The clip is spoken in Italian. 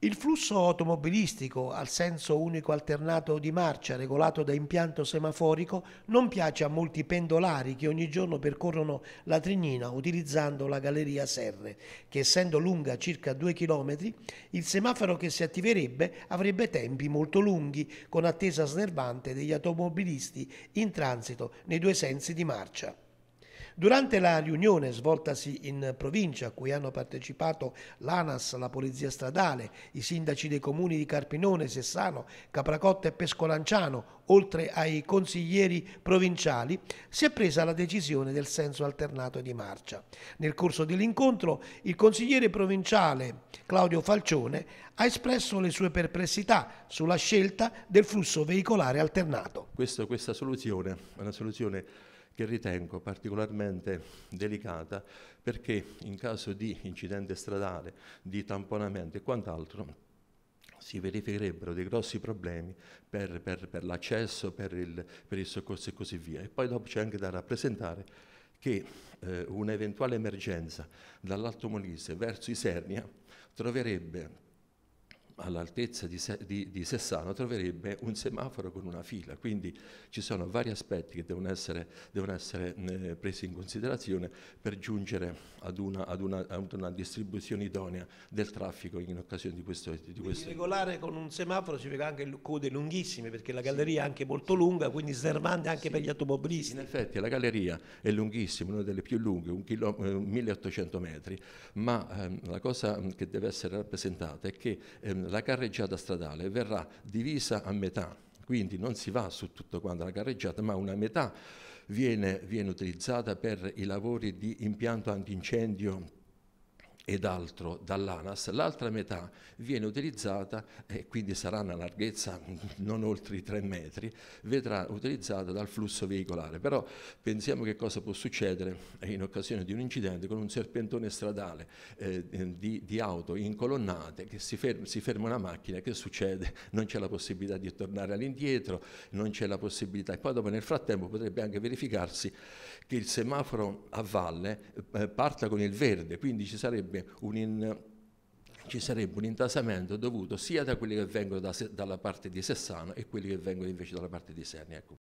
Il flusso automobilistico al senso unico alternato di marcia regolato da impianto semaforico non piace a molti pendolari che ogni giorno percorrono la Trignina utilizzando la galleria Serre, che essendo lunga circa 2 km, il semaforo che si attiverebbe avrebbe tempi molto lunghi, con attesa snervante degli automobilisti in transito nei due sensi di marcia. Durante la riunione svoltasi in provincia a cui hanno partecipato l'ANAS, la Polizia Stradale, i sindaci dei comuni di Carpinone, Sessano, Capracotta e Pescolanciano, oltre ai consiglieri provinciali, si è presa la decisione del senso alternato di marcia. Nel corso dell'incontro il consigliere provinciale Claudio Falcione ha espresso le sue perplessità sulla scelta del flusso veicolare alternato. Questo, questa soluzione è una soluzione che ritengo particolarmente delicata perché in caso di incidente stradale, di tamponamento e quant'altro si verificherebbero dei grossi problemi per, per, per l'accesso, per il, per il soccorso e così via. E poi dopo c'è anche da rappresentare che eh, un'eventuale emergenza dall'Alto Molise verso Isernia troverebbe all'altezza di, di, di, Sessano troverebbe un semaforo con una fila, quindi ci sono vari aspetti che devono essere, devono essere eh, presi in considerazione per giungere ad una, ad, una, ad una, distribuzione idonea del traffico in occasione di questo. Di questo. regolare con un semaforo significa anche code lunghissime perché la galleria sì. è anche molto lunga, quindi snervante anche sì. per gli automobilisti. In effetti la galleria è lunghissima, una delle più lunghe, chilo, eh, 1800 metri, ma ehm, la cosa che deve essere rappresentata è che ehm, la carreggiata stradale verrà divisa a metà, quindi non si va su tutta quanta la carreggiata, ma una metà viene, viene utilizzata per i lavori di impianto antincendio ed altro dall'ANAS, l'altra metà viene utilizzata e quindi sarà una larghezza non oltre i 3 metri, vedrà utilizzata dal flusso veicolare. Però pensiamo che cosa può succedere in occasione di un incidente con un serpentone stradale eh, di, di, auto incolonnate che si, ferm si ferma una macchina, che succede? Non c'è la possibilità di tornare all'indietro, non c'è la possibilità. E poi dopo nel frattempo potrebbe anche verificarsi che il semaforo a valle eh, parta con il verde, quindi ci sarebbe che in, ci sarebbe un intasamento dovuto sia da quelli che vengono da, dalla parte di Sessano e quelli che vengono invece dalla parte di Serni. Ecco.